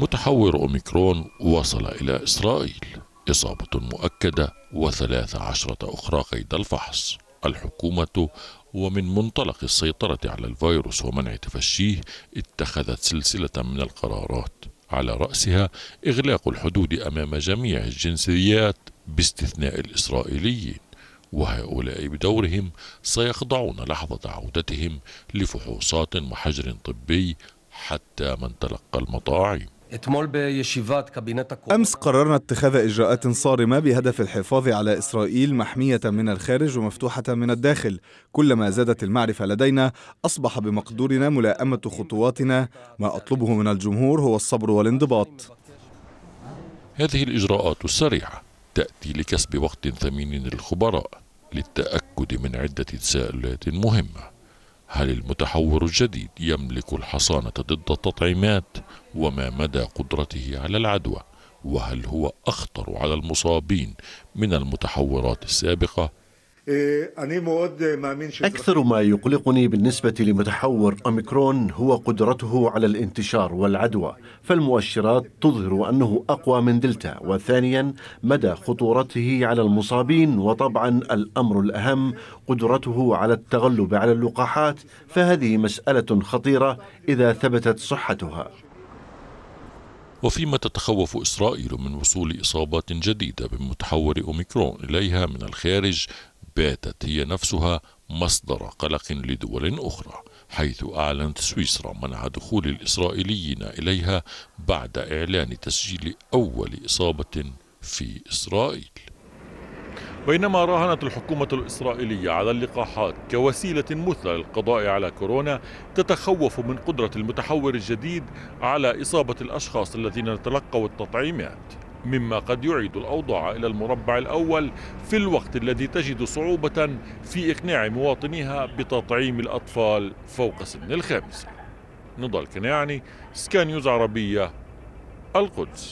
متحور أوميكرون وصل إلى إسرائيل إصابة مؤكدة وثلاث عشرة أخرى قيد الفحص الحكومة ومن منطلق السيطرة على الفيروس ومنع تفشيه اتخذت سلسلة من القرارات على رأسها إغلاق الحدود أمام جميع الجنسيات باستثناء الإسرائيليين وهؤلاء بدورهم سيخضعون لحظة عودتهم لفحوصات وحجر طبي حتى من تلقى المطاعيم أمس قررنا اتخاذ إجراءات صارمة بهدف الحفاظ على إسرائيل محمية من الخارج ومفتوحة من الداخل كلما زادت المعرفة لدينا أصبح بمقدورنا ملائمة خطواتنا ما أطلبه من الجمهور هو الصبر والانضباط هذه الإجراءات السريعة تأتي لكسب وقت ثمين للخبراء للتأكد من عدة تساؤلات مهمة هل المتحور الجديد يملك الحصانة ضد التطعيمات وما مدى قدرته على العدوى وهل هو أخطر على المصابين من المتحورات السابقة إيه، أكثر ما يقلقني بالنسبة لمتحور أوميكرون هو قدرته على الانتشار والعدوى فالمؤشرات تظهر أنه أقوى من دلتا وثانيا مدى خطورته على المصابين وطبعا الأمر الأهم قدرته على التغلب على اللقاحات فهذه مسألة خطيرة إذا ثبتت صحتها وفيما تتخوف إسرائيل من وصول إصابات جديدة بمتحور أوميكرون إليها من الخارج باتت هي نفسها مصدر قلق لدول أخرى حيث أعلنت سويسرا منع دخول الإسرائيليين إليها بعد إعلان تسجيل أول إصابة في إسرائيل بينما راهنت الحكومة الإسرائيلية على اللقاحات كوسيلة مثلى للقضاء على كورونا تتخوف من قدرة المتحور الجديد على إصابة الأشخاص الذين تلقوا التطعيمات مما قد يعيد الأوضاع إلى المربع الأول في الوقت الذي تجد صعوبة في إقناع مواطنيها بتطعيم الأطفال فوق سن الخامسة نضال كناعني سكانيوز عربية القدس